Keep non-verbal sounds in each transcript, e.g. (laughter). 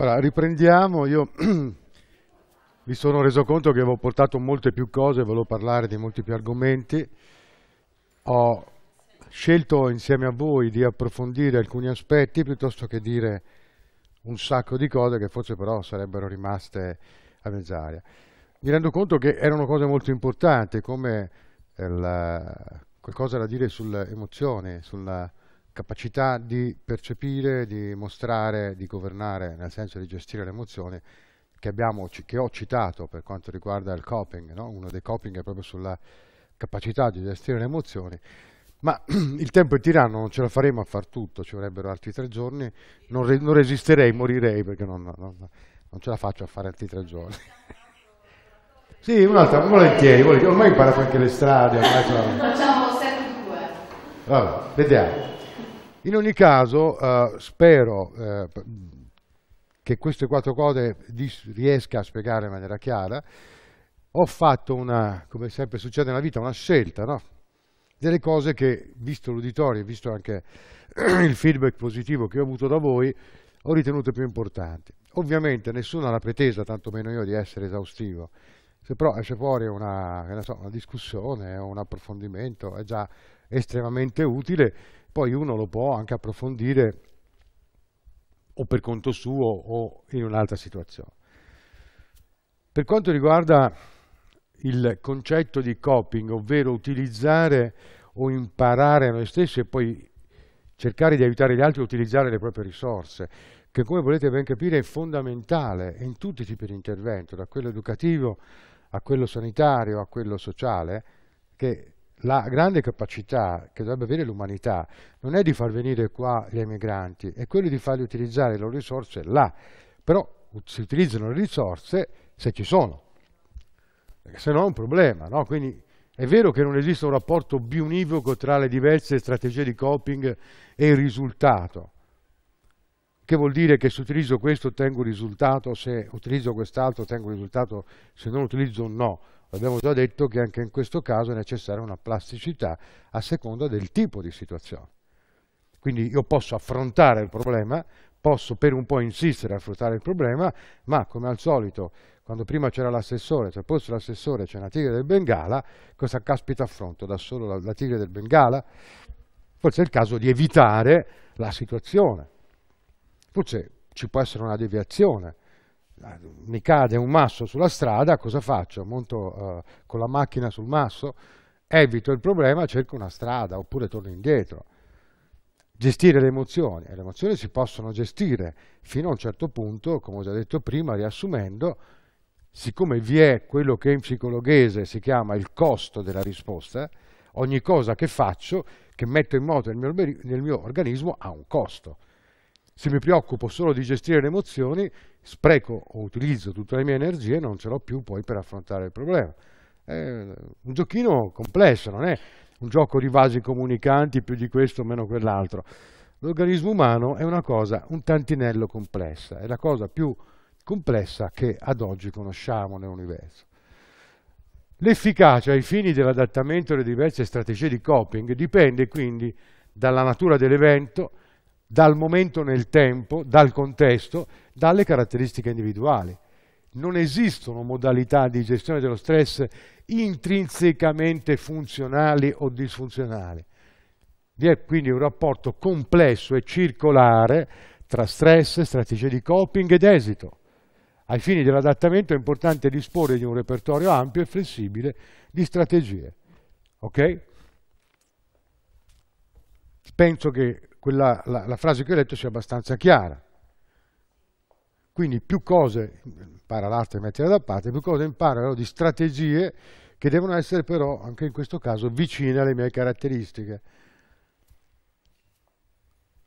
Allora, riprendiamo, io (clears throat) mi sono reso conto che avevo portato molte più cose, volevo parlare di molti più argomenti, ho scelto insieme a voi di approfondire alcuni aspetti piuttosto che dire un sacco di cose che forse però sarebbero rimaste a mezz'aria. Mi rendo conto che erano cose molto importanti, come la, eh, qualcosa da dire sulle emozioni, sulla capacità di percepire, di mostrare, di governare, nel senso di gestire le emozioni, che, abbiamo, che ho citato per quanto riguarda il coping, no? uno dei coping è proprio sulla capacità di gestire le emozioni, ma (clears throat) il tempo è tiranno, non ce la faremo a far tutto, ci vorrebbero altri tre giorni, non, re, non resisterei, morirei perché non, non, non, ce la faccio a fare altri tre giorni. (laughs) sì, un'altra, volentieri, volentieri, ormai imparato anche le strade. Facciamo step 2. Vabbè, vediamo. In ogni caso eh, spero eh, che queste quattro cose riesca a spiegare in maniera chiara. Ho fatto una, come sempre succede nella vita, una scelta, no? delle cose che, visto l'uditorio e visto anche (clears throat) il feedback positivo che ho avuto da voi, ho ritenuto più importanti. Ovviamente nessuno ha la pretesa, tantomeno io, di essere esaustivo. Se però esce fuori una, una, una discussione, un approfondimento, è già estremamente utile poi uno lo può anche approfondire o per conto suo o in un'altra situazione. Per quanto riguarda il concetto di coping, ovvero utilizzare o imparare a noi stessi e poi cercare di aiutare gli altri a utilizzare le proprie risorse, che come volete ben capire è fondamentale in tutti i tipi di intervento, da quello educativo a quello sanitario a quello sociale, che la grande capacità che dovrebbe avere l'umanità non è di far venire qua gli emigranti, è quello di farli utilizzare le loro risorse là. Però si utilizzano le risorse se ci sono, se no è un problema. No? Quindi è vero che non esiste un rapporto biunivoco tra le diverse strategie di coping e il risultato, che vuol dire che se utilizzo questo ottengo il risultato, se utilizzo quest'altro ottengo il risultato, se non utilizzo no Abbiamo già detto che anche in questo caso è necessaria una plasticità a seconda del tipo di situazione. Quindi io posso affrontare il problema, posso per un po' insistere a affrontare il problema, ma come al solito, quando prima c'era l'assessore, se fosse l'assessore c'è una tigre del Bengala, cosa caspita affronto? Da solo la, la tigre del Bengala? Forse è il caso di evitare la situazione. Forse ci può essere una deviazione mi cade un masso sulla strada, cosa faccio? Monto eh, con la macchina sul masso, evito il problema, cerco una strada oppure torno indietro. Gestire le emozioni, e le emozioni si possono gestire fino a un certo punto, come ho già detto prima, riassumendo, siccome vi è quello che in psicologhese si chiama il costo della risposta, ogni cosa che faccio, che metto in moto nel mio, nel mio organismo, ha un costo se mi preoccupo solo di gestire le emozioni, spreco o utilizzo tutte le mie energie e non ce l'ho più poi per affrontare il problema. È un giochino complesso, non è un gioco di vasi comunicanti, più di questo, o meno quell'altro. L'organismo umano è una cosa un tantinello complessa, è la cosa più complessa che ad oggi conosciamo nell'universo. L'efficacia ai fini dell'adattamento alle diverse strategie di coping dipende quindi dalla natura dell'evento, dal momento nel tempo, dal contesto, dalle caratteristiche individuali. Non esistono modalità di gestione dello stress intrinsecamente funzionali o disfunzionali. Vi è quindi un rapporto complesso e circolare tra stress, strategie di coping ed esito. Ai fini dell'adattamento è importante disporre di un repertorio ampio e flessibile di strategie. Ok? Penso che quella, la, la frase che ho letto sia abbastanza chiara. Quindi più cose, impara l'arte a mettere da parte, più cose imparano di strategie che devono essere però, anche in questo caso, vicine alle mie caratteristiche.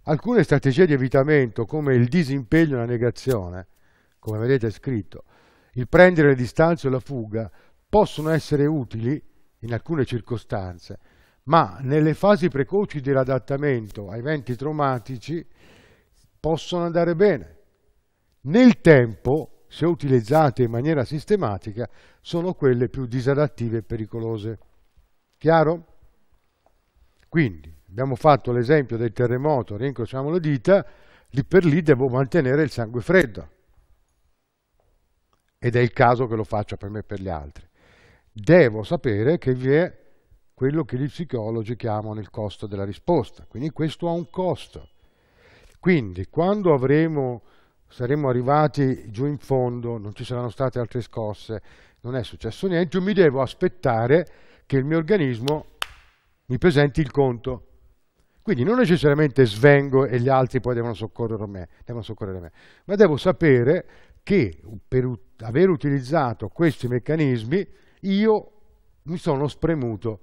Alcune strategie di evitamento, come il disimpegno e la negazione, come vedete scritto, il prendere le distanze e la fuga, possono essere utili in alcune circostanze, ma nelle fasi precoci dell'adattamento a eventi traumatici possono andare bene. Nel tempo, se utilizzate in maniera sistematica, sono quelle più disadattive e pericolose. Chiaro? Quindi, abbiamo fatto l'esempio del terremoto, rincrociamo le dita, lì per lì devo mantenere il sangue freddo. Ed è il caso che lo faccia per me e per gli altri. Devo sapere che vi è quello che gli psicologi chiamano il costo della risposta. Quindi questo ha un costo. Quindi quando avremo, saremo arrivati giù in fondo, non ci saranno state altre scosse, non è successo niente, io mi devo aspettare che il mio organismo mi presenti il conto. Quindi non necessariamente svengo e gli altri poi devono soccorrere me, devono soccorrere me ma devo sapere che per aver utilizzato questi meccanismi io mi sono spremuto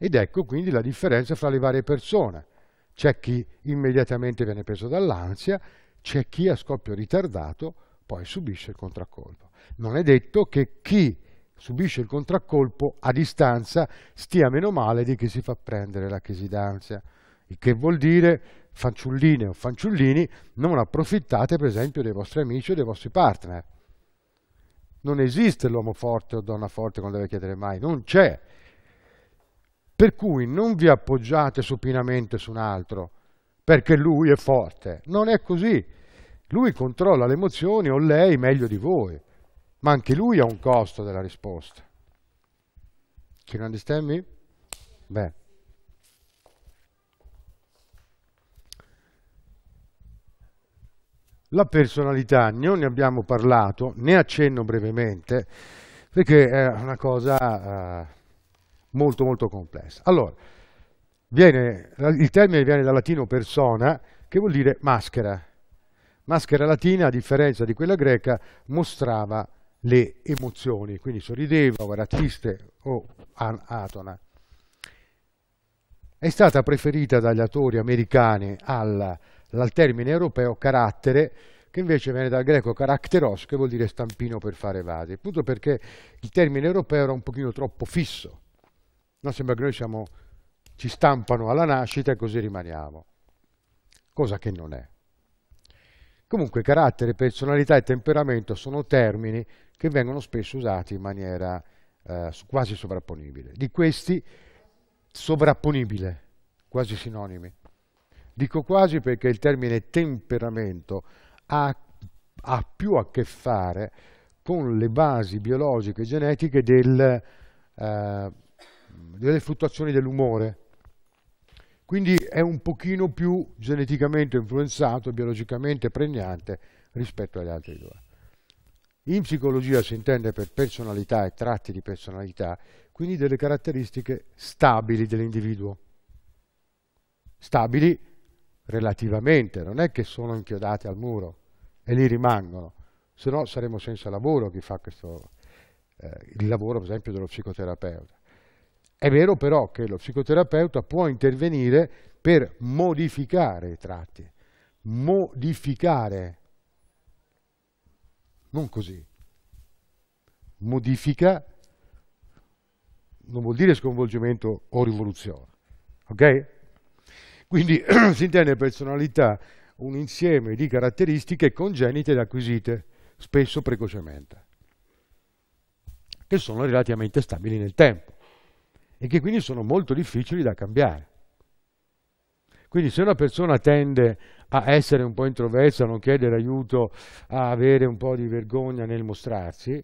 ed ecco quindi la differenza fra le varie persone. C'è chi immediatamente viene preso dall'ansia, c'è chi a scoppio ritardato poi subisce il contraccolpo. Non è detto che chi subisce il contraccolpo a distanza stia meno male di chi si fa prendere la crisi d'ansia, il che vuol dire fanciulline o fanciullini non approfittate per esempio dei vostri amici o dei vostri partner. Non esiste l'uomo forte o donna forte, non deve chiedere mai, non c'è per cui non vi appoggiate supinamente su un altro, perché lui è forte. Non è così. Lui controlla le emozioni o lei meglio di voi, ma anche lui ha un costo della risposta. Ci you understand Beh. La personalità, non ne abbiamo parlato, ne accenno brevemente, perché è una cosa... Eh, molto molto complessa. Allora, viene, il termine viene dal latino persona, che vuol dire maschera. Maschera latina, a differenza di quella greca, mostrava le emozioni, quindi sorrideva o era triste o atona. È stata preferita dagli attori americani al, al termine europeo carattere, che invece viene dal greco carakteros, che vuol dire stampino per fare vasi, appunto perché il termine europeo era un pochino troppo fisso. No, sembra che noi siamo, ci stampano alla nascita e così rimaniamo, cosa che non è. Comunque carattere, personalità e temperamento sono termini che vengono spesso usati in maniera eh, quasi sovrapponibile. Di questi sovrapponibile, quasi sinonimi. Dico quasi perché il termine temperamento ha, ha, più a che fare con le basi biologiche e genetiche del, eh, delle fluttuazioni dell'umore. Quindi è un pochino più geneticamente influenzato, biologicamente pregnante rispetto agli altri due. In psicologia si intende per personalità e tratti di personalità, quindi delle caratteristiche stabili dell'individuo. Stabili relativamente, non è che sono inchiodate al muro e lì rimangono, se no saremo senza lavoro chi fa questo, eh, il lavoro per esempio dello psicoterapeuta. È vero però che lo psicoterapeuta può intervenire per modificare i tratti, modificare, non così. Modifica non vuol dire sconvolgimento o rivoluzione, ok? Quindi (clears throat) si intende personalità un insieme di caratteristiche congenite ed acquisite, spesso precocemente, che sono relativamente stabili nel tempo e che quindi sono molto difficili da cambiare. Quindi se una persona tende a essere un po' introversa, a non chiedere aiuto, a avere un po' di vergogna nel mostrarsi,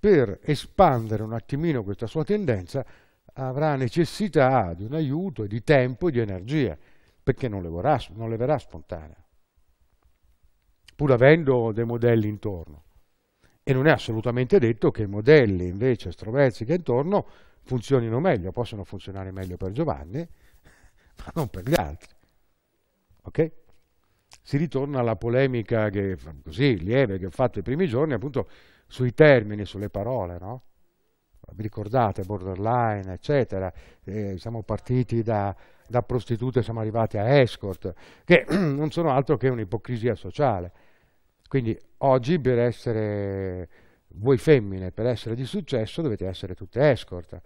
per espandere un attimino questa sua tendenza avrà necessità di un aiuto, di tempo e di energia, perché non le, vorrà, non le verrà spontanea, pur avendo dei modelli intorno. E non è assolutamente detto che i modelli invece estroversi che intorno funzionino meglio, possono funzionare meglio per Giovanni, (laughs) ma non per gli altri. Ok? Si ritorna alla polemica che, così lieve che ho fatto i primi giorni, appunto sui termini, sulle parole, no? Vi ricordate, borderline, eccetera, eh, siamo partiti da, da prostitute, siamo arrivati a escort, che (clears throat) non sono altro che un'ipocrisia sociale. Quindi oggi per essere voi femmine, per essere di successo dovete essere tutte escort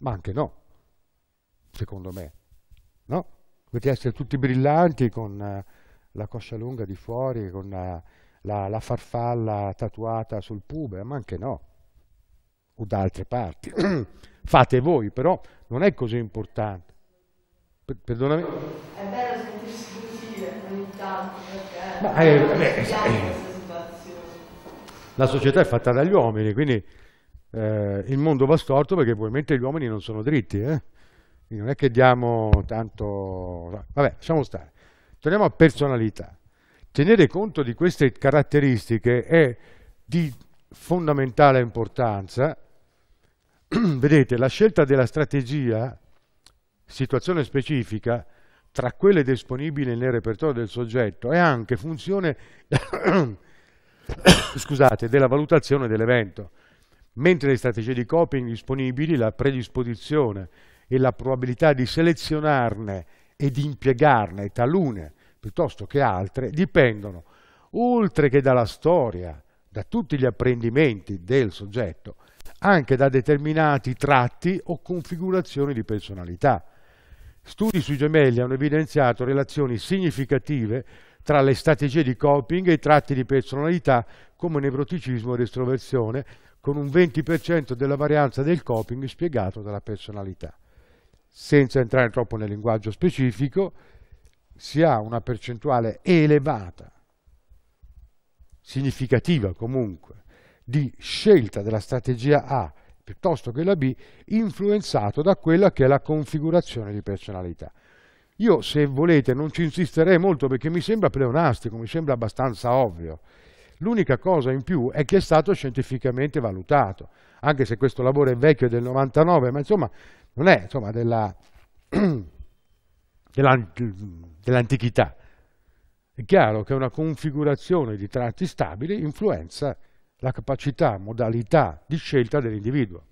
ma anche no, secondo me. No? Dovete essere tutti brillanti con eh, la coscia lunga di fuori, con eh, la, la, farfalla tatuata sul pube, ma anche no, o da altre parti. (clears throat) Fate voi, però non è così importante. Per, perdonami. È bello sentirsi così ogni tanto, perché... Ma, è, eh, beh, eh, la società è fatta dagli uomini, quindi eh, il mondo va storto perché probabilmente gli uomini non sono dritti. Eh? Quindi non è che diamo tanto... Vabbè, lasciamo stare. Torniamo a personalità. Tenere conto di queste caratteristiche è di fondamentale importanza. (clears throat) Vedete, la scelta della strategia, situazione specifica, tra quelle disponibili nel repertorio del soggetto è anche funzione (coughs) scusate, della valutazione dell'evento. Mentre le strategie di coping disponibili, la predisposizione e la probabilità di selezionarne e di impiegarne talune piuttosto che altre dipendono, oltre che dalla storia, da tutti gli apprendimenti del soggetto, anche da determinati tratti o configurazioni di personalità. Studi sui gemelli hanno evidenziato relazioni significative tra le strategie di coping e i tratti di personalità come nevroticismo ed estroversione, con un 20% della varianza del coping spiegato dalla personalità. Senza entrare troppo nel linguaggio specifico, si ha una percentuale elevata, significativa comunque, di scelta della strategia A piuttosto che la B, influenzato da quella che è la configurazione di personalità. Io, se volete, non ci insisterei molto perché mi sembra pleonastico, mi sembra abbastanza ovvio. L'unica cosa in più è che è stato scientificamente valutato, anche se questo lavoro è vecchio, è del 99, ma insomma non è insomma, della, (clears throat) dell'antichità. È chiaro che una configurazione di tratti stabili influenza la capacità, modalità di scelta dell'individuo.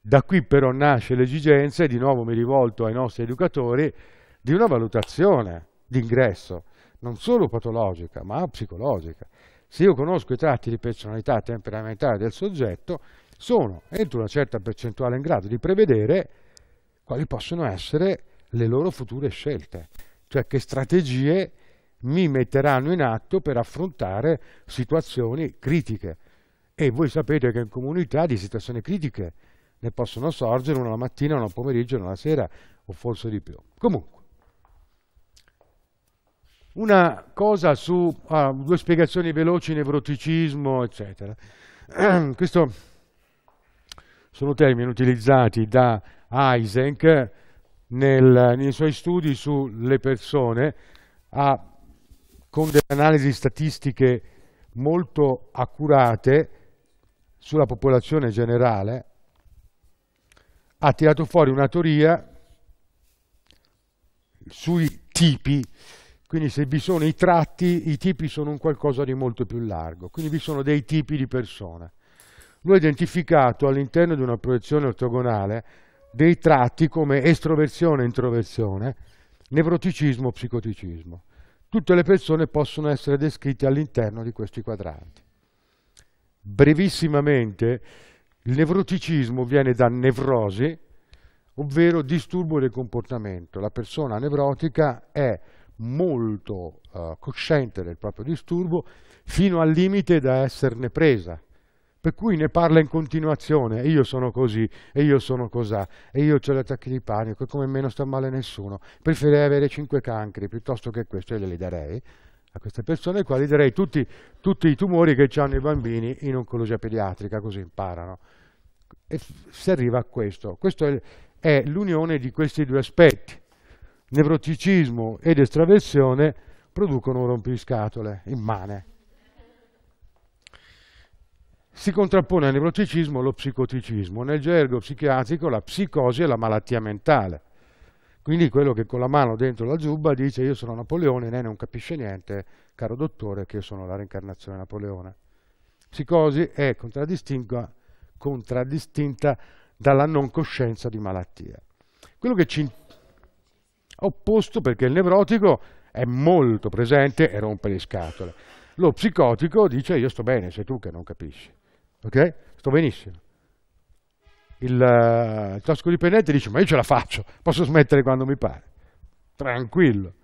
Da qui però nasce l'esigenza, e di nuovo mi rivolto ai nostri educatori, di una valutazione d'ingresso non solo patologica, ma psicologica. Se io conosco i tratti di personalità temperamentale del soggetto, sono entro una certa percentuale in grado di prevedere quali possono essere le loro future scelte, cioè che strategie mi metteranno in atto per affrontare situazioni critiche. E voi sapete che in comunità di situazioni critiche ne possono sorgere una mattina, una pomeriggio, una sera o forse di più. Comunque, una cosa su ah, due spiegazioni veloci, nevroticismo, eccetera. (clears throat) Questo sono termini utilizzati da Heisenck nel, nei suoi studi sulle persone a, con delle analisi statistiche molto accurate sulla popolazione generale, ha tirato fuori una teoria sui tipi quindi se vi sono i tratti, i tipi sono un qualcosa di molto più largo, quindi vi sono dei tipi di persone. Lui ha identificato all'interno di una proiezione ortogonale dei tratti come estroversione e introversione, nevroticismo psicoticismo. Tutte le persone possono essere descritte all'interno di questi quadranti. Brevissimamente, il nevroticismo viene da nevrosi, ovvero disturbo del comportamento. La persona nevrotica è molto eh, cosciente del proprio disturbo fino al limite da esserne presa. Per cui ne parla in continuazione, io sono così, e io sono cosà, e io ho gli attacchi di panico, e come meno sta male nessuno. Preferirei avere cinque cancri piuttosto che questo, e le darei a queste persone, ai quali darei tutti, tutti i tumori che hanno i bambini in oncologia pediatrica, così imparano. E si arriva a questo. questa è l'unione di questi due aspetti nevroticismo ed estraversione producono un rompiscatole immane. Si contrappone al nevroticismo lo psicoticismo. Nel gergo psichiatrico la psicosi è la malattia mentale. Quindi quello che con la mano dentro la giubba dice io sono Napoleone, lei non capisce niente, caro dottore, che io sono la reincarnazione Napoleone. Psicosi è contraddistinta, contraddistinta dalla non coscienza di malattia. Quello che ci interessa opposto perché il nevrotico è molto presente e rompe le scatole. Lo psicotico dice io sto bene, sei tu che non capisci, ok? Sto benissimo. Il, uh, il tossicodipendente dice ma io ce la faccio, posso smettere quando mi pare, tranquillo.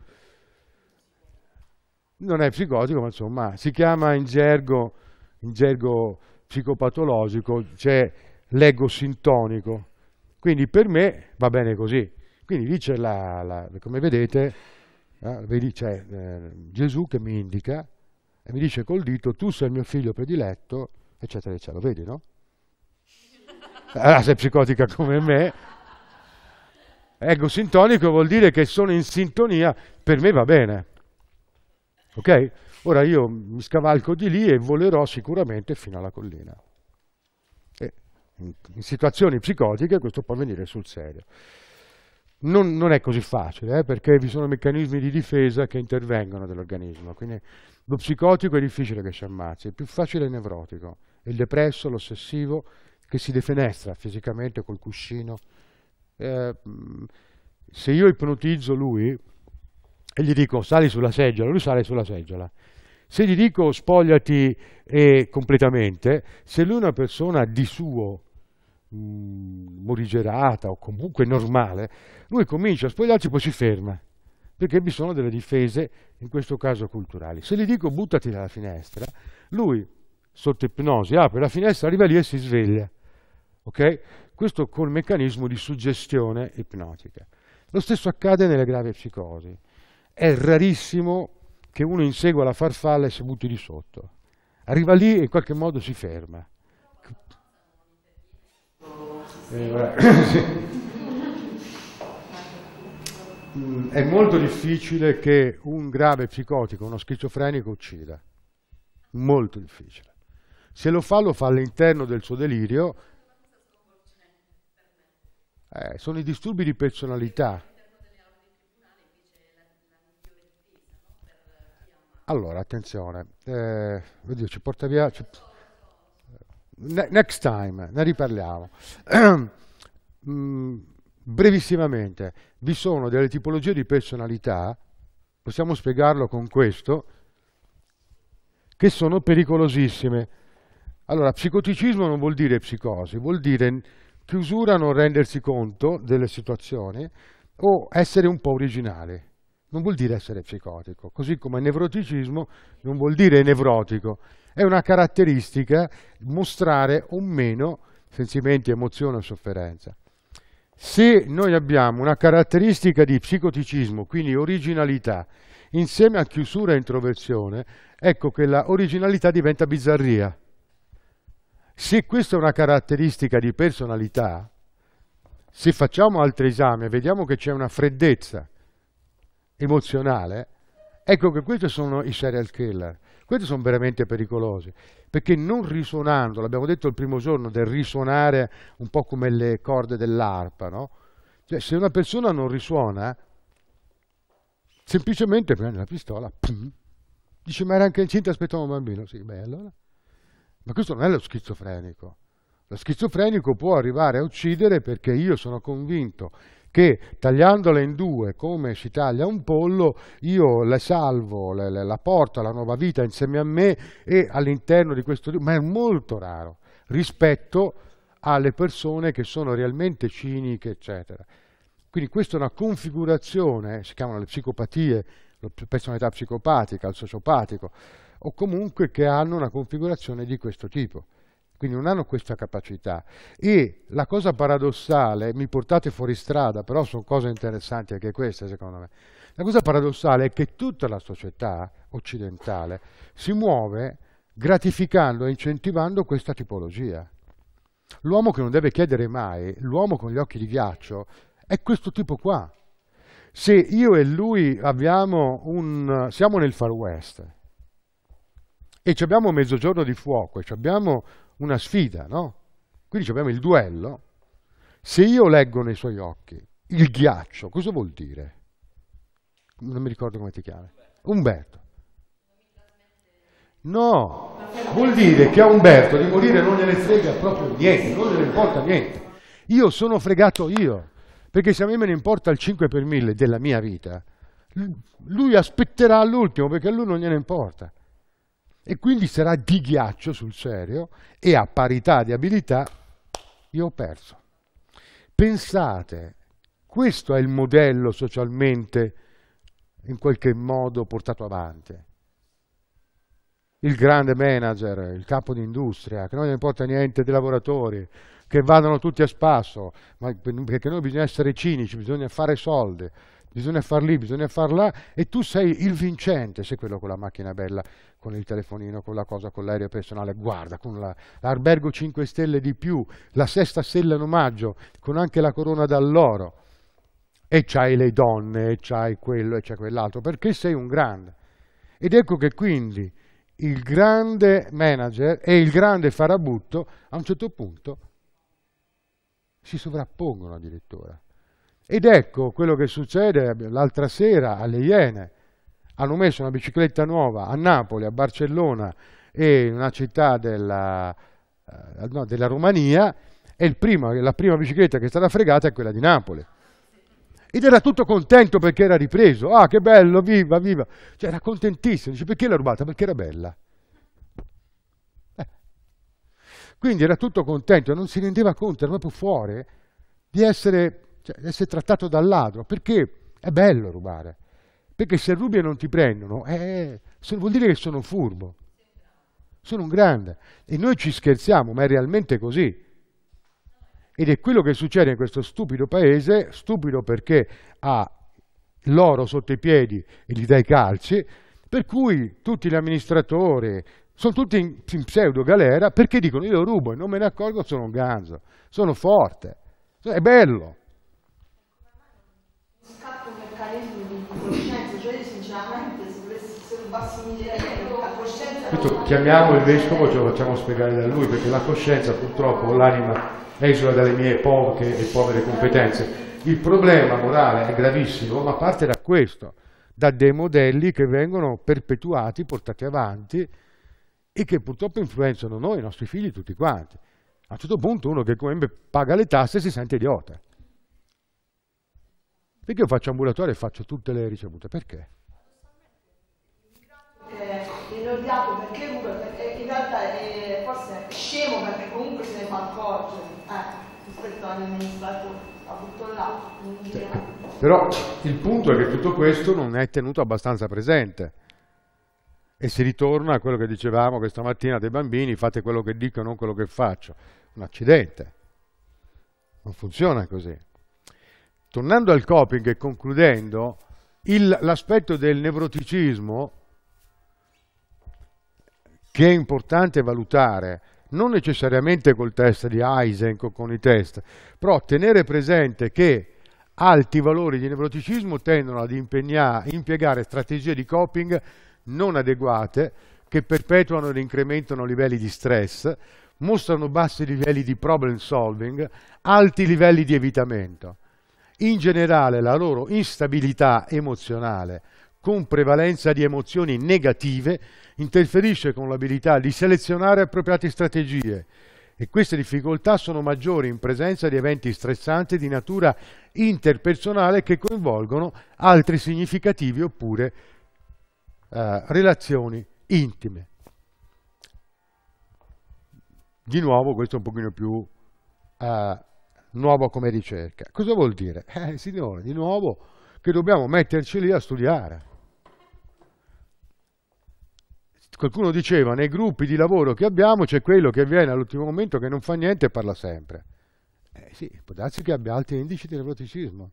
Non è psicotico, ma insomma si chiama in gergo, in gergo psicopatologico, c'è cioè l'ego sintonico. Quindi per me va bene così, quindi lì c'è la, la, come vedete, eh, vedi, c'è eh, Gesù che mi indica e mi dice col dito, tu sei il mio figlio prediletto, eccetera, eccetera. Lo vedi, no? Allora, (laughs) ah, sei psicotica come me. Ego sintonico vuol dire che sono in sintonia, per me va bene. Ok? Ora io mi scavalco di lì e volerò sicuramente fino alla collina. E in, in situazioni psicotiche questo può venire sul serio. Non, non, è così facile, eh, perché vi sono meccanismi di difesa che intervengono dell'organismo. Quindi lo psicotico è difficile che si ammazzi, è più facile il nevrotico, il depresso, l'ossessivo, che si defenestra fisicamente col cuscino. Eh, mm, se io ipnotizzo lui e gli dico sali sulla seggiola, lui sale sulla seggiola. Se gli dico spogliati eh, completamente, se lui è una persona di suo mh, mm, morigerata o comunque normale, lui comincia a spogliarsi e poi si ferma, perché vi sono delle difese, in questo caso culturali. Se gli dico buttati dalla finestra, lui sotto ipnosi apre la finestra, arriva lì e si sveglia. Okay? Questo col meccanismo di suggestione ipnotica. Lo stesso accade nelle gravi psicosi. È rarissimo che uno insegua la farfalla e si butti di sotto. Arriva lì e in qualche modo si ferma. (coughs) Mm, è molto difficile che un grave psicotico, uno schizofrenico uccida. Molto difficile. Se lo fa, lo fa all'interno del suo delirio. Eh, sono i disturbi di personalità. Allora, attenzione, eh, oddio, ci porta via... Ci next time, ne riparliamo. (clears throat) Mm, brevissimamente, vi sono delle tipologie di personalità, possiamo spiegarlo con questo, che sono pericolosissime. Allora, psicoticismo non vuol dire psicosi, vuol dire chiusura non rendersi conto delle situazioni o essere un po' originali non vuol dire essere psicotico, così come nevroticismo non vuol dire nevrotico, è una caratteristica mostrare o meno sentimenti, emozione o sofferenza. Se noi abbiamo una caratteristica di psicoticismo, quindi originalità, insieme a chiusura e introversione, ecco che la originalità diventa bizzarria. Se questa è una caratteristica di personalità, se facciamo altri esami e vediamo che c'è una freddezza, emozionale, ecco che questi sono i serial killer. Questi sono veramente pericolosi, perché non risuonando, l'abbiamo detto il primo giorno, del risuonare un po' come le corde dell'arpa, no? Cioè, se una persona non risuona, semplicemente prende la pistola, pum, dice ma era anche incinta, aspettava un bambino. Sì, beh, allora... Ma questo non è lo schizofrenico. Lo schizofrenico può arrivare a uccidere perché io sono convinto che tagliandola in due come si taglia un pollo, io la salvo, la, la porto alla nuova vita insieme a me e all'interno di questo... ma è molto raro rispetto alle persone che sono realmente ciniche, eccetera. Quindi questa è una configurazione, si chiamano le psicopatie, la personalità psicopatica, il sociopatico, o comunque che hanno una configurazione di questo tipo quindi non hanno questa capacità. E la cosa paradossale, mi portate fuori strada, però sono cose interessanti anche queste secondo me, la cosa paradossale è che tutta la società occidentale si muove gratificando e incentivando questa tipologia. L'uomo che non deve chiedere mai, l'uomo con gli occhi di ghiaccio, è questo tipo qua. Se io e lui abbiamo un, siamo nel Far West e abbiamo mezzogiorno di fuoco e abbiamo una sfida, no? Quindi abbiamo il duello. Se io leggo nei suoi occhi il ghiaccio, cosa vuol dire? Non mi ricordo come ti chiami. Umberto. No, vuol dire che a Umberto di morire non gliene frega proprio niente, non gliene importa niente. Io sono fregato io, perché se a me me ne importa il 5 per 1000 della mia vita, lui aspetterà all'ultimo perché a lui non gliene importa e quindi sarà di ghiaccio sul serio e a parità di abilità io ho perso. Pensate, questo è il modello socialmente in qualche modo portato avanti. Il grande manager, il capo di industria, che non gli importa niente dei lavoratori, che vadano tutti a spasso, ma perché noi bisogna essere cinici, bisogna fare soldi bisogna far lì, bisogna far là e tu sei il vincente, sei quello con la macchina bella, con il telefonino, con la cosa, con l'aereo personale, guarda, con la, l'albergo 5 stelle di più, la sesta stella in omaggio, con anche la corona d'alloro e c'hai le donne, e c'hai quello, e c'hai quell'altro, perché sei un grande. Ed ecco che quindi il grande manager e il grande farabutto a un certo punto si sovrappongono addirittura. Ed ecco quello che succede l'altra sera alle Iene. Hanno messo una bicicletta nuova a Napoli, a Barcellona e in una città della, eh, no, della Romania e primo, la prima bicicletta che è stata fregata è quella di Napoli. Ed era tutto contento perché era ripreso. Ah, che bello, viva, viva. Cioè, era contentissimo. Dice, perché l'ha rubata? Perché era bella. Eh. Quindi era tutto contento, non si rendeva conto, era proprio fuori, eh, di essere cioè, essere trattato dal ladro, perché è bello rubare, perché se rubi e non ti prendono, eh, vuol dire che sono furbo, sono un grande, e noi ci scherziamo, ma è realmente così. Ed è quello che succede in questo stupido paese, stupido perché ha l'oro sotto i piedi e gli dà i calci, per cui tutti gli amministratori sono tutti in, in pseudo galera perché dicono io rubo e non me ne accorgo, sono un ganzo, sono forte, è bello. Questo chiamiamo il vescovo e ce lo facciamo spiegare da lui, perché la coscienza purtroppo l'anima esula dalle mie poche e povere competenze. Il problema morale è gravissimo, ma parte da questo, da dei modelli che vengono perpetuati, portati avanti e che purtroppo influenzano noi, i nostri figli, tutti quanti. A un certo punto uno che come paga le tasse si sente idiota. Perché io faccio ambulatorio e faccio tutte le ricevute? Perché? l'ho odiato perché Uber, in realtà è forse scemo perché comunque se ne fa accorgere, eh, rispetto all'amministratore. Là, sì. Però il punto è che tutto questo non è tenuto abbastanza presente e si ritorna a quello che dicevamo questa mattina dei bambini, fate quello che dico non quello che faccio. Un accidente. Non funziona così. Tornando al coping e concludendo, l'aspetto del nevroticismo che è importante valutare, non necessariamente col test di Heisenck o con i test, però tenere presente che alti valori di nevroticismo tendono ad impiegare strategie di coping non adeguate che perpetuano ed incrementano livelli di stress, mostrano bassi livelli di problem solving, alti livelli di evitamento. In generale la loro instabilità emozionale con prevalenza di emozioni negative, interferisce con l'abilità di selezionare appropriate strategie e queste difficoltà sono maggiori in presenza di eventi stressanti di natura interpersonale che coinvolgono altri significativi oppure eh, relazioni intime. Di nuovo questo è un pochino più eh, nuovo come ricerca. Cosa vuol dire? Eh, signore, di nuovo che dobbiamo metterci lì a studiare. qualcuno diceva, nei gruppi di lavoro che abbiamo c'è quello che viene all'ultimo momento che non fa niente e parla sempre. Eh sì, può darsi che abbia alti indici di nevroticismo.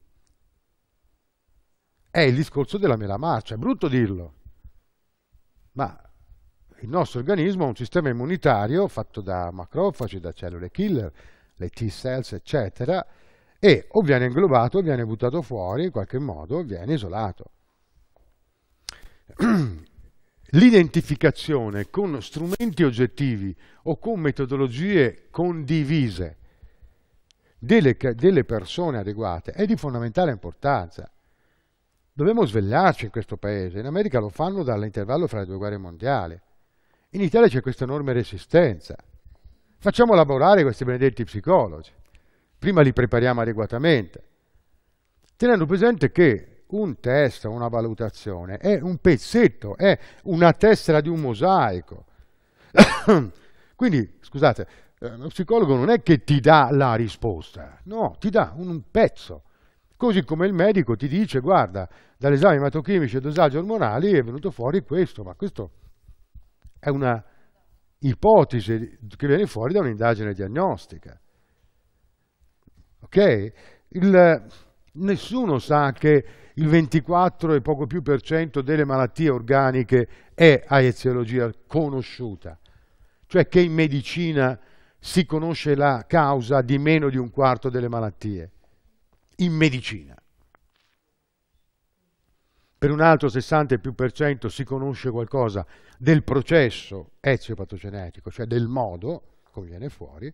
È il discorso della mela marcia, è brutto dirlo, ma il nostro organismo ha un sistema immunitario fatto da macrofagi, da cellule killer, le T-cells, eccetera, e o viene inglobato, o viene buttato fuori, in qualche modo viene isolato. (clears throat) l'identificazione con strumenti oggettivi o con metodologie condivise delle, delle, persone adeguate è di fondamentale importanza. Dobbiamo svegliarci in questo paese, in America lo fanno dall'intervallo fra le due guerre mondiali, in Italia c'è questa enorme resistenza. Facciamo lavorare questi benedetti psicologi, prima li prepariamo adeguatamente, tenendo presente che un testo, una valutazione, è un pezzetto, è una tessera di un mosaico. (coughs) Quindi, scusate, lo eh, psicologo non è che ti dà la risposta, no, ti dà un pezzo. Così come il medico ti dice, guarda, dall'esame ematochimici e dosaggi ormonali è venuto fuori questo, ma questo è una ipotesi che viene fuori da un'indagine diagnostica. Ok? Il, nessuno sa che il 24 e poco più per cento delle malattie organiche è a eziologia conosciuta, cioè che in medicina si conosce la causa di meno di un quarto delle malattie, in medicina. Per un altro 60 e più per cento si conosce qualcosa del processo eziopatogenetico, cioè del modo, come viene fuori,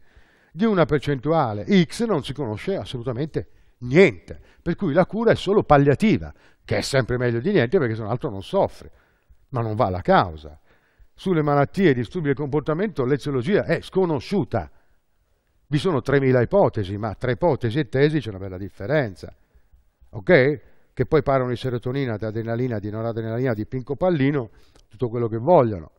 di una percentuale X non si conosce assolutamente niente niente. Per cui la cura è solo palliativa, che è sempre meglio di niente perché se un altro non soffre, ma non va alla causa. Sulle malattie e disturbi del comportamento l'eziologia è sconosciuta. Vi sono 3.000 ipotesi, ma tra ipotesi e tesi c'è una bella differenza. Ok? Che poi parlano di serotonina, di adrenalina, di noradrenalina, di pinco pallino, tutto quello che vogliono.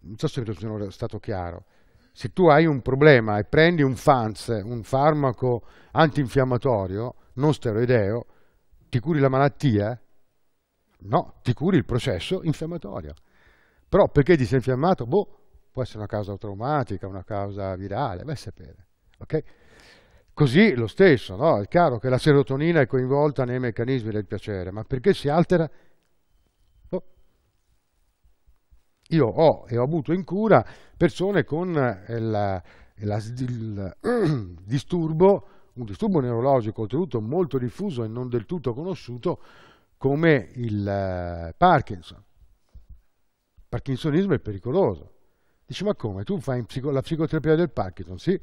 Non so se sono stato chiaro se tu hai un problema e prendi un FANS, un farmaco antinfiammatorio, non steroideo, ti curi la malattia? No, ti curi il processo infiammatorio. Però perché ti sei infiammato? Boh, può essere una causa traumatica, una causa virale, vai a sapere. Okay? Così lo stesso, no? è chiaro che la serotonina è coinvolta nei meccanismi del piacere, ma perché si altera io ho e ho avuto in cura persone con eh, il, il, (clears throat) il disturbo, un disturbo neurologico oltretutto molto diffuso e non del tutto conosciuto come il eh, Parkinson. Il Parkinsonismo è pericoloso. Dici, ma come? Tu fai psico la psicoterapia del Parkinson? Sì.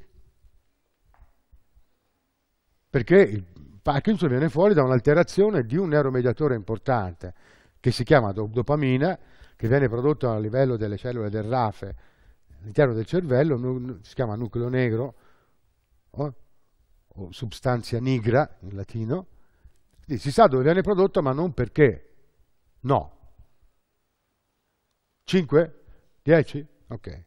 Perché il Parkinson viene fuori da un'alterazione di un neuromediatore importante che si chiama dopamina, che viene prodotto a livello delle cellule del rafe all'interno del cervello, si chiama nucleo negro o, o substanzia nigra in latino, Quindi si sa dove viene prodotto ma non perché, no. 5? 10? Ok.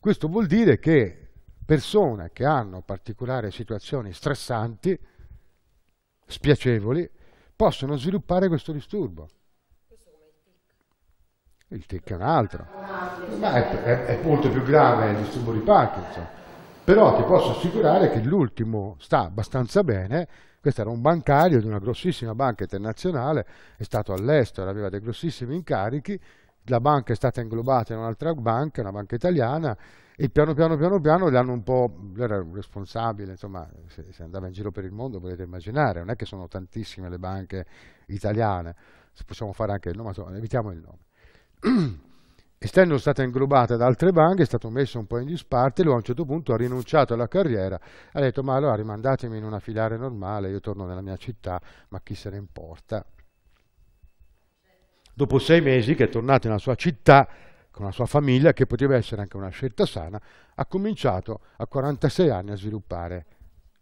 Questo vuol dire che persone che hanno particolari situazioni stressanti, spiacevoli, possono sviluppare questo disturbo il TIC è un altro. Ma è, è, è molto più grave il disturbo di Parkinson. Però ti posso assicurare che l'ultimo sta abbastanza bene. Questo era un bancario di una grossissima banca internazionale, è stato all'estero, aveva dei grossissimi incarichi. La banca è stata inglobata in un'altra banca, una banca italiana, e piano piano piano piano l'hanno un po'. era un responsabile, insomma, se, se andava in giro per il mondo potete immaginare, non è che sono tantissime le banche italiane, possiamo fare anche il nome, ma insomma, evitiamo il nome. (clears throat) essendo stata inglobata da altre banche, è stato messo un po' in disparte, lui a un certo punto ha rinunciato alla carriera, ha detto ma allora rimandatemi in una filiale normale, io torno nella mia città, ma chi se ne importa. Dopo sei mesi che è tornato nella sua città con la sua famiglia, che poteva essere anche una scelta sana, ha cominciato a 46 anni a sviluppare,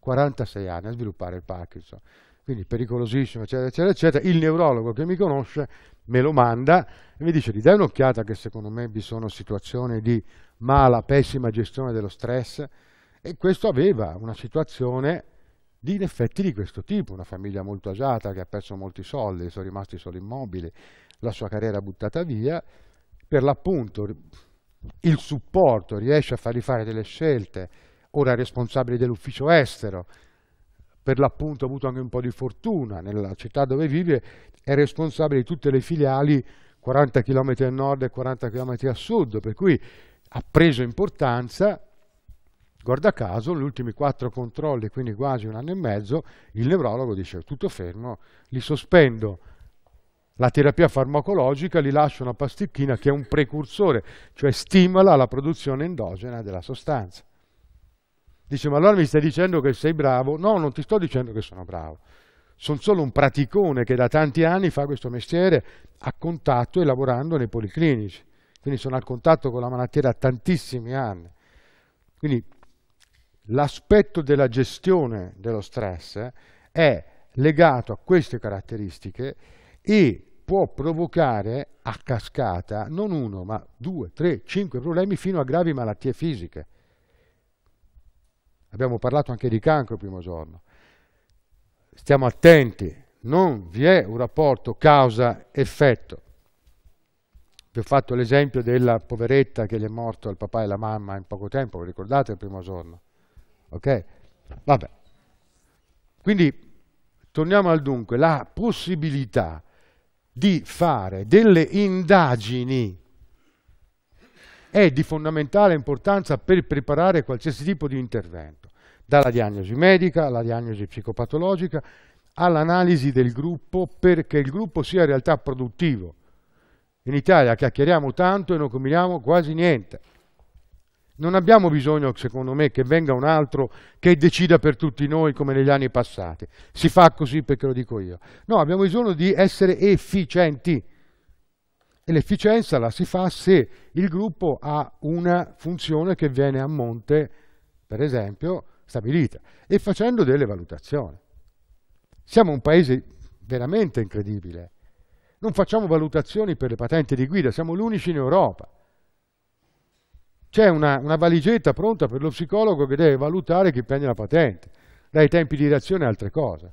46 anni a sviluppare il Parkinson quindi pericolosissimo, eccetera, eccetera, eccetera. Il neurologo che mi conosce me lo manda e mi dice di dare un'occhiata che secondo me vi sono situazioni di mala, pessima gestione dello stress e questo aveva una situazione di in effetti di questo tipo, una famiglia molto agiata che ha perso molti soldi, sono rimasti solo immobili, la sua carriera buttata via, per l'appunto il supporto riesce a fargli fare delle scelte, ora responsabile dell'ufficio estero, per l'appunto ha avuto anche un po' di fortuna nella città dove vive, è responsabile di tutte le filiali 40 km a nord e 40 km a sud, per cui ha preso importanza, guarda caso, gli ultimi quattro controlli, quindi quasi un anno e mezzo, il neurologo dice tutto fermo, li sospendo la terapia farmacologica, gli lascio una pasticchina che è un precursore, cioè stimola la produzione endogena della sostanza. Dice, ma allora mi stai dicendo che sei bravo? No, non ti sto dicendo che sono bravo. Sono solo un praticone che da tanti anni fa questo mestiere a contatto e lavorando nei policlinici. Quindi sono a contatto con la malattia da tantissimi anni. Quindi l'aspetto della gestione dello stress eh, è legato a queste caratteristiche e può provocare a cascata non uno, ma due, tre, cinque problemi fino a gravi malattie fisiche. Abbiamo parlato anche di cancro il primo giorno. Stiamo attenti, non vi è un rapporto causa-effetto. Vi ho fatto l'esempio della poveretta che gli è morto il papà e la mamma in poco tempo, vi ricordate il primo giorno? Ok? Vabbè. Quindi torniamo al dunque, la possibilità di fare delle indagini è di fondamentale importanza per preparare qualsiasi tipo di intervento, dalla diagnosi medica alla diagnosi psicopatologica, all'analisi del gruppo perché il gruppo sia in realtà produttivo. In Italia chiacchieriamo tanto e non combiniamo quasi niente. Non abbiamo bisogno, secondo me, che venga un altro che decida per tutti noi come negli anni passati. Si fa così perché lo dico io. No, abbiamo bisogno di essere efficienti. E l'efficienza la si fa se il gruppo ha una funzione che viene a monte, per esempio, stabilita, e facendo delle valutazioni. Siamo un paese veramente incredibile. Non facciamo valutazioni per le patenti di guida, siamo l'unici in Europa. C'è una, una, valigetta pronta per lo psicologo che deve valutare chi prende la patente, dai tempi di reazione e altre cose.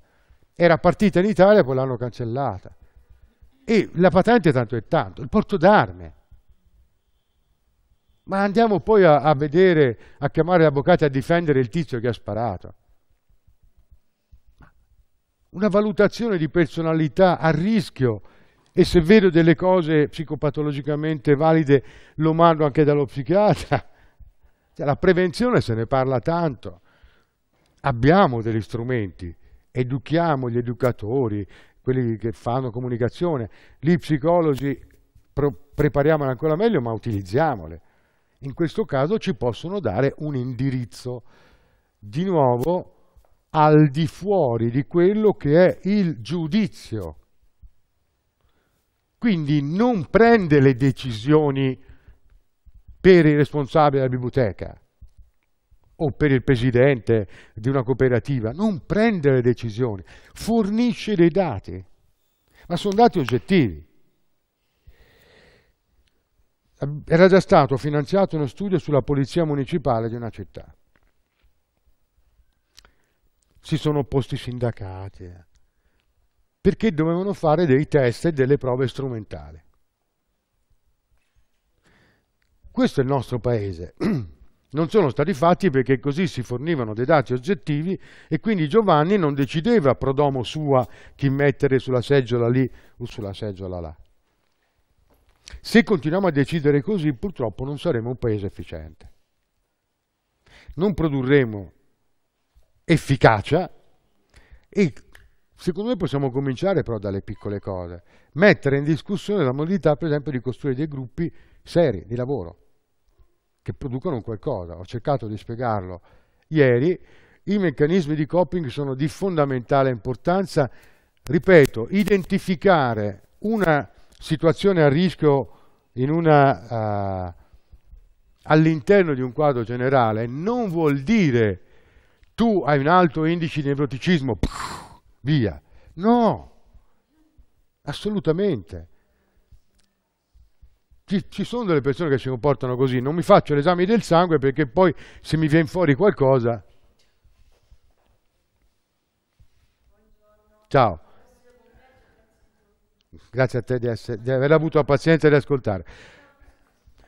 Era partita in Italia, poi l'hanno cancellata. E la patente tanto è tanto, il porto d'arme. Ma andiamo poi a, a vedere, a chiamare l'avvocato a difendere il tizio che ha sparato. Una valutazione di personalità a rischio e se vedo delle cose psicopatologicamente valide lo mando anche dallo psichiatra. Cioè, la prevenzione se ne parla tanto. Abbiamo degli strumenti, educhiamo gli educatori, quelli che fanno comunicazione, gli psicologi prepariamole ancora meglio, ma utilizziamole. In questo caso ci possono dare un indirizzo, di nuovo al di fuori di quello che è il giudizio. Quindi non prende le decisioni per i responsabili della biblioteca, o per il presidente di una cooperativa, non prendere decisioni, fornisce dei dati, ma sono dati oggettivi. Era già stato finanziato uno studio sulla polizia municipale di una città. Si sono opposti i sindacati, eh. perché dovevano fare dei test e delle prove strumentali. Questo è il nostro paese. (clears throat) non sono stati fatti perché così si fornivano dei dati oggettivi e quindi Giovanni non decideva pro domo sua chi mettere sulla seggiola lì o sulla seggiola là. Se continuiamo a decidere così purtroppo non saremo un paese efficiente. Non produrremo efficacia e secondo me possiamo cominciare però dalle piccole cose. Mettere in discussione la modalità per esempio di costruire dei gruppi seri di lavoro che producono qualcosa. Ho cercato di spiegarlo ieri. I meccanismi di coping sono di fondamentale importanza. Ripeto, identificare una situazione a rischio uh, all'interno di un quadro generale non vuol dire tu hai un alto indice di nevroticismo, pff, via. No, assolutamente ci, ci, sono delle persone che si comportano così, non mi faccio l'esame del sangue perché poi se mi viene fuori qualcosa... Ciao. Grazie a te di, essere, di aver avuto la pazienza di ascoltare.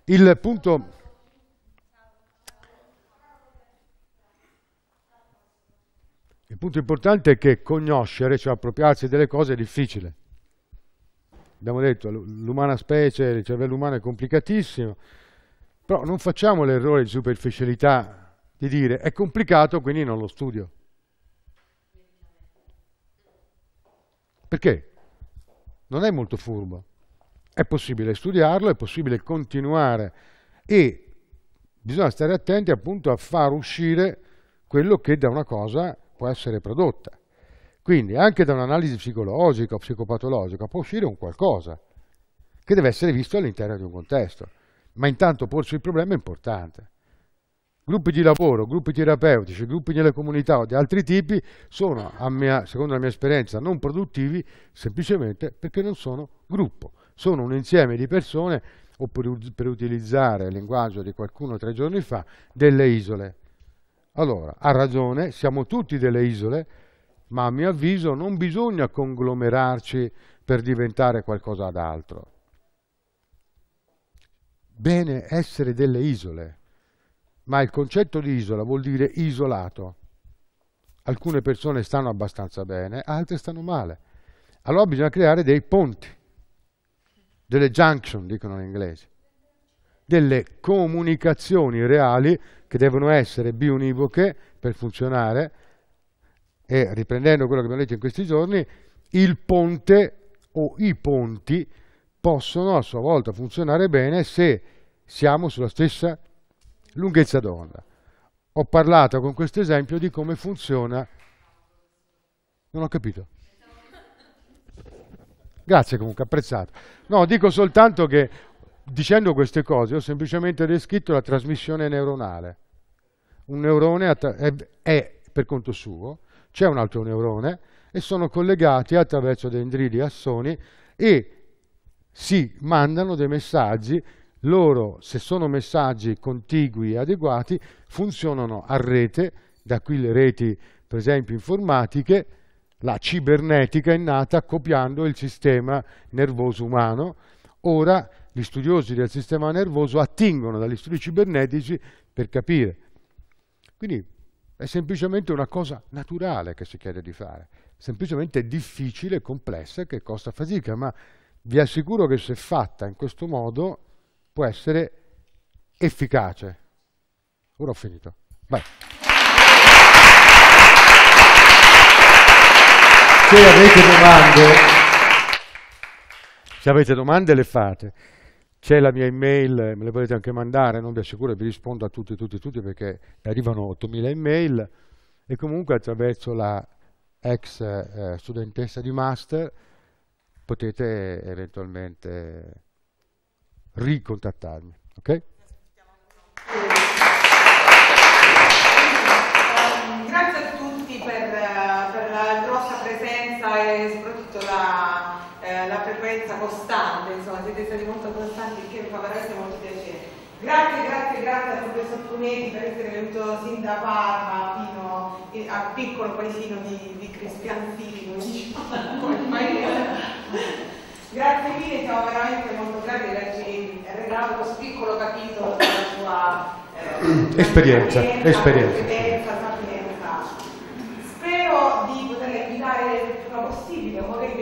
Il punto... Il punto importante è che conoscere, cioè appropriarsi delle cose, è difficile abbiamo detto, l'umana specie, il cervello umano è complicatissimo, però non facciamo l'errore di superficialità di dire è complicato quindi non lo studio. Perché? Non è molto furbo. È possibile studiarlo, è possibile continuare e bisogna stare attenti appunto a far uscire quello che da una cosa può essere prodotta. Quindi anche da un'analisi psicologica o psicopatologica può uscire un qualcosa che deve essere visto all'interno di un contesto. Ma intanto porsi il problema è importante. Gruppi di lavoro, gruppi terapeutici, gruppi nelle comunità o di altri tipi sono, mia, secondo la mia esperienza, non produttivi semplicemente perché non sono gruppo, sono un insieme di persone, o per, per utilizzare il linguaggio di qualcuno tre giorni fa, delle isole. Allora, ha ragione, siamo tutti delle isole, ma a mio avviso non bisogna conglomerarci per diventare qualcosa d'altro. Bene essere delle isole, ma il concetto di isola vuol dire isolato. Alcune persone stanno abbastanza bene, altre stanno male. Allora bisogna creare dei ponti, delle junction, dicono in inglese, delle comunicazioni reali che devono essere bionivoche per funzionare e riprendendo quello che abbiamo detto in questi giorni, il ponte o i ponti possono a sua volta funzionare bene se siamo sulla stessa lunghezza d'onda. Ho parlato con questo esempio di come funziona... Non ho capito. Grazie comunque, apprezzato. No, dico soltanto che dicendo queste cose ho semplicemente descritto la trasmissione neuronale. Un neurone è, è per conto suo, c'è un altro neurone e sono collegati attraverso dendriti assoni e si mandano dei messaggi loro, se sono messaggi contigui e adeguati, funzionano a rete, da qui le reti per esempio informatiche, la cibernetica è nata copiando il sistema nervoso umano, ora gli studiosi del sistema nervoso attingono dagli studi cibernetici per capire. Quindi è semplicemente una cosa naturale che si chiede di fare, semplicemente difficile, complessa, che costa fatica, ma vi assicuro che se fatta in questo modo può essere efficace. Ora ho finito. Vai. Se avete domande, se avete domande le fate. C'è la mia email, eh, me le potete anche mandare, non vi assicuro, vi rispondo a tutti, tutti, tutti perché arrivano 8.000 email e comunque attraverso la ex eh, studentessa di master potete eh, eventualmente ricontattarmi. Okay? Grazie a tutti per, eh, per la grossa presenza e soprattutto la eh, la frequenza costante, insomma siete stati molto costanti, che mi fa veramente molto piacere. Grazie, grazie, grazie al professor Punetti per essere venuto sin da Parma fino al piccolo paesino di, di Crespianzino, diciamo, Grazie mille, siamo veramente molto grati di averci regalato questo piccolo capitolo della sua eh, esperienza, esperienza, esperienza. sapienza. Spero di poter invitare il più possibile, vorrei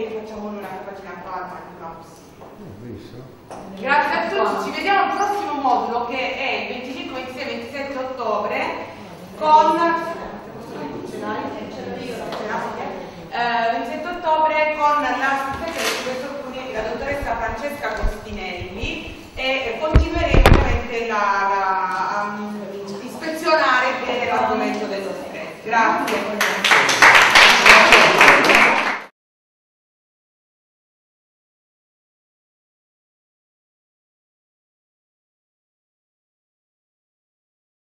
trovata prima possibile. Grazie a tutti, ci vediamo al prossimo modulo che è il 25, 26, 27 ottobre con... Eh, 27 ottobre con la, dottoressa Francesca Costinelli e continueremo ovviamente a um, ispezionare bene l'argomento dello stress. Grazie.